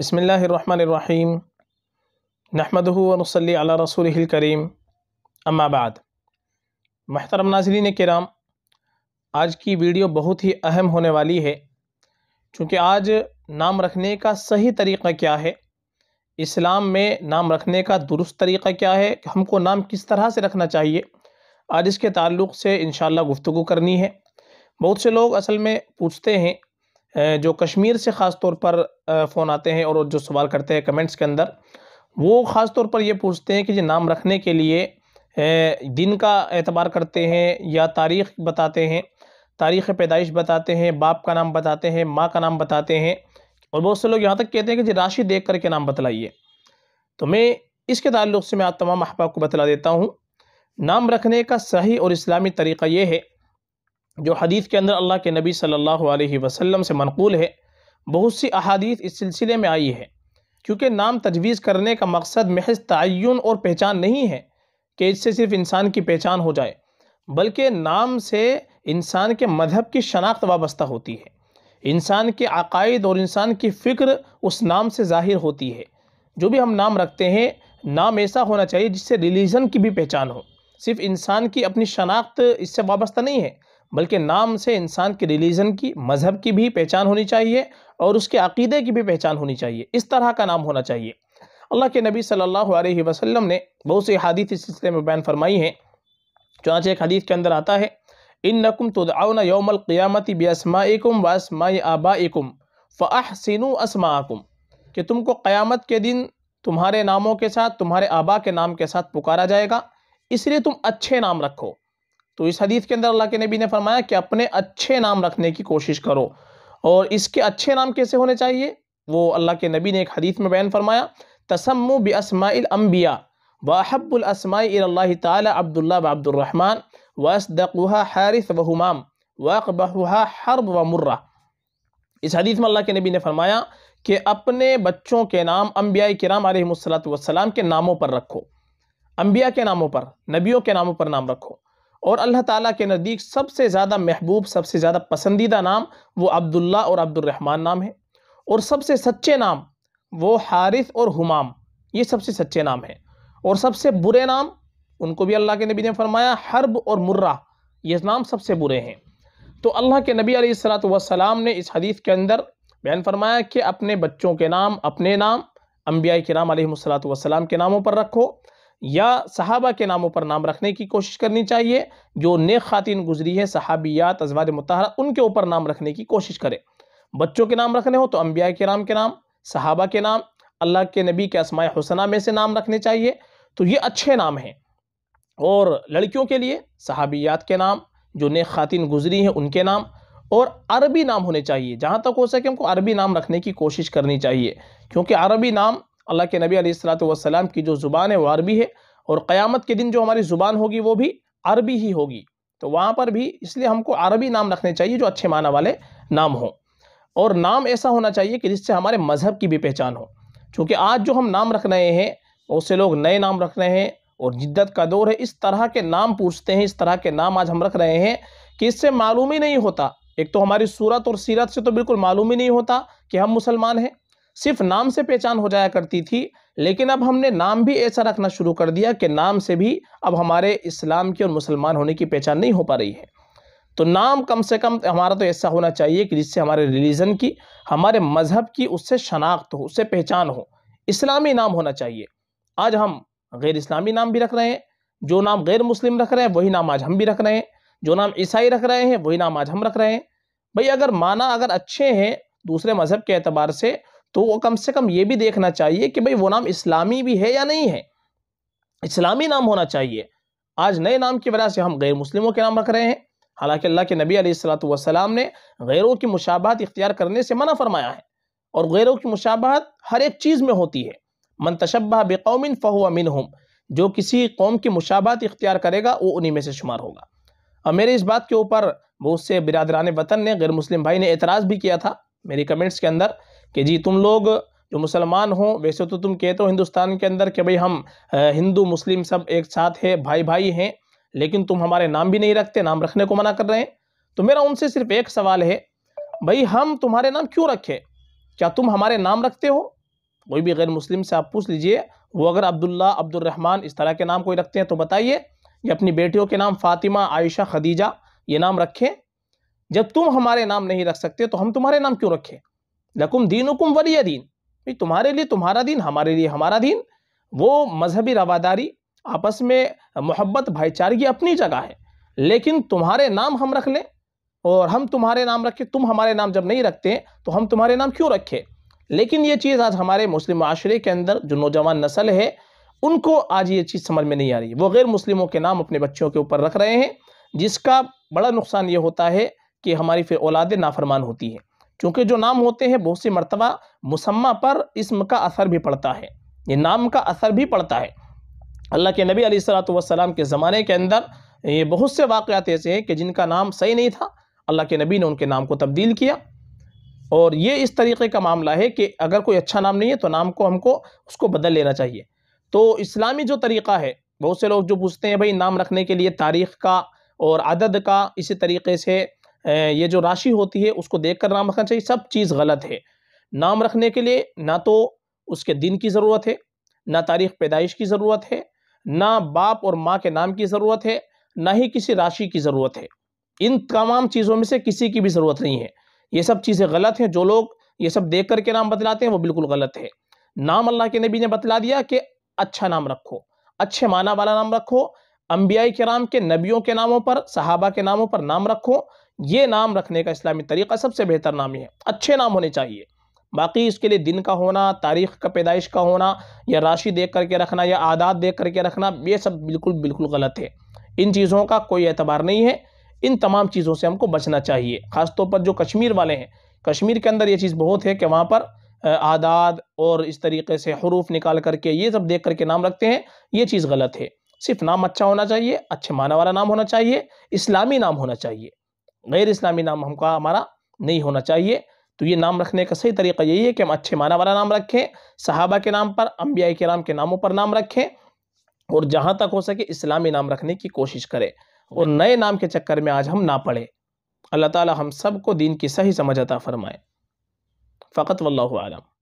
बसमीम नहमदनसली रसूल करीम अम्माबाद महतरम नाजरीन कराम आज की वीडियो बहुत ही अहम होने वाली है चूँकि आज नाम रखने का सही तरीक़ा क्या है इस्लाम में नाम रखने का दुरुस्त तरीक़ा क्या है कि हमको नाम किस तरह से रखना चाहिए आज इसके ताल्लुक़ से इन गुफ्तु करनी है बहुत से लोग असल में पूछते हैं जो कश्मीर से ख़ास तौर पर फ़ोन आते हैं और जो सवाल करते हैं कमेंट्स के अंदर वो ख़ास तौर पर ये पूछते हैं कि जो नाम रखने के लिए दिन का एतबार करते हैं या तारीख़ बताते हैं तारीख़ पैदाइश बताते हैं बाप का नाम बताते हैं माँ का नाम बताते हैं और बहुत से लोग यहाँ तक कहते हैं कि जी राशि देख करके नाम बतलाइए तो मैं इसके ताल्लुक से मैं आप तमाम अहबाब को बतला देता हूँ नाम रखने का सही और इस्लामी तरीक़ा ये है जो हदीस के अंदर अल्लाह के नबी सल्लल्लाहु अलैहि वसल्लम से मनकूल है बहुत सी अहादीस इस सिलसिले में आई है क्योंकि नाम तजवीज़ करने का मकसद महज तयन और पहचान नहीं है कि इससे सिर्फ इंसान की पहचान हो जाए बल्कि नाम से इंसान के मजहब की शनाख्त वाबस्ता होती है इंसान के अकायद और इंसान की फ़िक्र उस नाम से ज़ाहिर होती है जो भी हम नाम रखते हैं नाम ऐसा होना चाहिए जिससे रिलीजन की भी पहचान हो सिर्फ इंसान की अपनी शनाख्त इससे वाबस्ता नहीं है बल्कि नाम से इंसान के रिलीजन की मज़हब की भी पहचान होनी चाहिए और उसके अकीदे की भी पहचान होनी चाहिए इस तरह का नाम होना चाहिए अल्लाह के नबी सल्लल्लाहु अलैहि वसल्लम ने बहुत सी हदीत इस सिलसिले में बयान फरमाई हैं चुनाच एक हदीत के अंदर आता है इन नकुम तुदाउन योमल क़ियामती बेअसमाकुम वसमाय आबाकुम फ़ाहसिनु असमाकुम कि तुमको क़यामत के दिन तुम्हारे नामों के साथ तुम्हारे आबा के नाम के साथ पुकारा जाएगा इसलिए तुम अच्छे नाम रखो तो इस हदीस के अंदर अल्लाह के नबी ने फरमाया कि अपने अच्छे नाम रखने की कोशिश करो और इसके अच्छे नाम कैसे होने चाहिए वो अल्लाह के नबी ने एक हदीस में बयान फरमाया तसम बसमाबिया वाहबुलसमाल्ला तब्दुल्ला वब्दुलरहमान व हारिस वहुमाम वाकबहुहा हरब व मुर्रा इस हदीस में अल्लाह के नबी ने फरमाया कि अपने बच्चों के नाम अम्बिया कराम आलमसलात वसलाम के नामों पर रखो अम्बिया के नामों पर नबियों के नामों पर नाम रखो और अल्लाह ताला के नज़दीक सबसे ज़्यादा महबूब सबसे ज़्यादा पसंदीदा नाम वो अब्दुल्ला और अब्दुलरहमान नाम है और सबसे सच्चे नाम वो हारिस और हुमाम ये सबसे सच्चे नाम हैं और सबसे बुरे नाम उनको भी अल्लाह के नबी ने फरमाया हर्ब और मुर्रा ये नाम सबसे बुरे हैं तो अल्लाह के नबी सलाम ने इस हदीस के अंदर बयान फरमाया कि अपने बच्चों के नाम अपने नाम अम्बिया के नाम सलाम के नामों पर रखो या सहाबा के नामों पर नाम रखने की कोशिश करनी चाहिए जो नेक खातिन गुजरी है सहाबियात अजवाज मतहरा उनके ऊपर नाम रखने की कोशिश करें बच्चों के नाम रखने हो तो अम्बिया के नाम के नाम सहाबा के नाम अल्लाह के नबी के असमाय हुसना में से नाम रखने चाहिए तो ये अच्छे नाम हैं और लड़कियों के लिए सहाबियात के नाम जो नेक खातिन गुजरी हैं उनके नाम और अरबी नाम होने चाहिए जहाँ तक हो सके हमको अरबी नाम रखने की कोशिश करनी चाहिए क्योंकि अरबी नाम अल्लाह के नबी वसलाम की जो ज़ुबान है वो अरबी है और क़यामत के दिन जो हमारी ज़ुबान होगी वो भी अरबी ही होगी तो वहाँ पर भी इसलिए हमको अरबी नाम रखने चाहिए जो अच्छे माना वाले नाम हों और नाम ऐसा होना चाहिए कि जिससे हमारे मज़हब की भी पहचान हो चूँकि आज जो हम नाम रख रहे हैं उससे लोग नए नाम रख रहे हैं और जिद्दत का दौर है इस तरह के नाम पूछते हैं इस तरह के नाम आज हम रख रहे हैं कि इससे मालूम ही नहीं होता एक तो हमारी सूरत और सीरत से तो बिल्कुल मालूम ही नहीं होता कि हम मुसलमान हैं सिर्फ नाम से पहचान हो जाया करती थी लेकिन अब हमने नाम भी ऐसा रखना शुरू कर दिया कि नाम से भी अब हमारे इस्लाम की और मुसलमान होने की पहचान नहीं हो पा रही है तो नाम कम से कम हमारा तो ऐसा होना चाहिए कि जिससे हमारे रिलीजन की हमारे मज़हब की उससे शनाख्त हो उससे पहचान हो इस्लामी नाम होना चाहिए आज हम गैर इस्लामी नाम भी रख रहे हैं जो नाम गैर मुस्लिम रख रहे हैं वही नाम आज हम भी रख रहे हैं जो नाम ईसाई रख रहे हैं वही नाम आज हम रख रहे हैं भाई अगर माना अगर अच्छे हैं दूसरे मज़हब के अतबार से तो वो कम से कम ये भी देखना चाहिए कि भाई वो नाम इस्लामी भी है या नहीं है इस्लामी नाम होना चाहिए आज नए नाम की वजह से हम गैर मुस्लिमों के नाम रख रहे हैं हालांकि अल्लाह के नबी वसलाम ने गैरों की मुशाबहत इख्तियार करने से मना फरमाया है और गैरों की मुशाबहत हर एक चीज़ में होती है मन तशबा बेकौमिन फ़हुआ हम जो किसी कौम की मुशाबहत इख्तियार करेगा वो उन्हीं में से शुमार होगा और मेरे इस बात के ऊपर बहुत से बिरादरान वतन ने गैर मुस्लिम भाई ने एतराज़ भी किया था मेरी कमेंट्स के अंदर कि जी तुम लोग जो मुसलमान हो वैसे तो तुम कहते हो हिंदुस्तान के अंदर कि भाई हम हिंदू मुस्लिम सब एक साथ है भाई भाई हैं लेकिन तुम हमारे नाम भी नहीं रखते नाम रखने को मना कर रहे हैं तो मेरा उनसे सिर्फ एक सवाल है भाई हम तुम्हारे नाम क्यों रखें क्या तुम हमारे नाम रखते हो कोई भी गैर मुस्लिम से आप पूछ लीजिए वो अगर अब्दुल्ला अब्दुलरहमान इस तरह के नाम कोई रखते हैं तो बताइए या अपनी बेटियों के नाम फ़ातिमा आयशा खदीजा ये नाम रखें जब तुम हमारे नाम नहीं रख सकते तो हम तुम्हारे नाम क्यों रखें लकुम दीन हुकुम वली दीन भाई तुम्हारे लिए तुम्हारा दीन हमारे लिए हमारा दीन वो मजहबी रवादारी आपस में मोहब्बत भाईचारे की अपनी जगह है लेकिन तुम्हारे नाम हम रख लें और हम तुम्हारे नाम रखें तुम हमारे नाम जब नहीं रखते तो हम तुम्हारे नाम क्यों रखें लेकिन ये चीज़ आज हमारे मुस्लिम माशरे के अंदर जो नौजवान नस्ल है उनको आज ये चीज़ समझ में नहीं आ रही वो गैर मुस्लिमों के नाम अपने बच्चों के ऊपर रख रहे हैं जिसका बड़ा नुकसान ये होता है कि हमारी फिर औलादें नाफरमान होती हैं क्योंकि जो नाम होते हैं बहुत सी मरतबा मुसम्मा पर इसम का असर भी पड़ता है ये नाम का असर भी पड़ता है अल्लाह के नबी सलाम के ज़माने के अंदर ये बहुत से वाक़ात ऐसे हैं कि जिनका नाम सही नहीं था अल्लाह के नबी ने उनके नाम को तब्दील किया और ये इस तरीके का मामला है कि अगर कोई अच्छा नाम नहीं है तो नाम को हमको उसको बदल लेना चाहिए तो इस्लामी जो तरीक़ा है बहुत से लोग जो पूछते हैं भाई नाम रखने के लिए तारीख़ का और अदद का इसी तरीके से ये जो राशि होती है उसको देख कर नाम रखना चाहिए सब चीज़ गलत है नाम रखने के लिए ना तो उसके दिन की ज़रूरत है ना तारीख़ पैदाइश की ज़रूरत है ना बाप और माँ के नाम की ज़रूरत है ना ही किसी राशि की ज़रूरत है इन तमाम चीज़ों में से किसी की भी ज़रूरत नहीं है ये सब चीज़ें गलत हैं जो लोग ये सब देख कर के नाम बतलाते हैं वो बिल्कुल गलत है नाम अल्लाह के नबी ने बतला दिया कि अच्छा नाम रखो अच्छे माना वाला नाम रखो के कराम के नबियों के नामों पर सहाबा के नामों पर नाम रखो ये नाम रखने का इस्लामी तरीका सबसे बेहतर नाम ही है अच्छे नाम होने चाहिए बाकी इसके लिए दिन का होना तारीख का पैदाइश का होना या राशि देख करके रखना या आदात देख करके रखना ये सब बिल्कुल बिल्कुल गलत है इन चीज़ों का कोई एतबार नहीं है इन तमाम चीज़ों से हमको बचना चाहिए ख़ासतौर पर जो कश्मीर वाले हैं कश्मीर के अंदर ये चीज़ बहुत है कि वहाँ पर आदाद और इस तरीके से हरूफ निकाल करके ये सब देख करके नाम रखते हैं ये चीज़ गलत है सिर्फ नाम अच्छा होना चाहिए अच्छे माना वाला नाम होना चाहिए इस्लामी नाम होना चाहिए गैर इस्लामी नाम हमका हमारा नहीं होना चाहिए तो ये नाम रखने का सही तरीका यही है कि हम अच्छे माना वाला नाम रखें सहाबा के नाम पर अम्बिया के नाम के नामों पर नाम रखें और जहाँ तक हो सके इस्लामी नाम रखने की कोशिश करें और नए नाम के चक्कर में आज हम ना पढ़े अल्लाह ताला हम सबको दीन की सही समझ अता फरमाए फ़कत वल्लम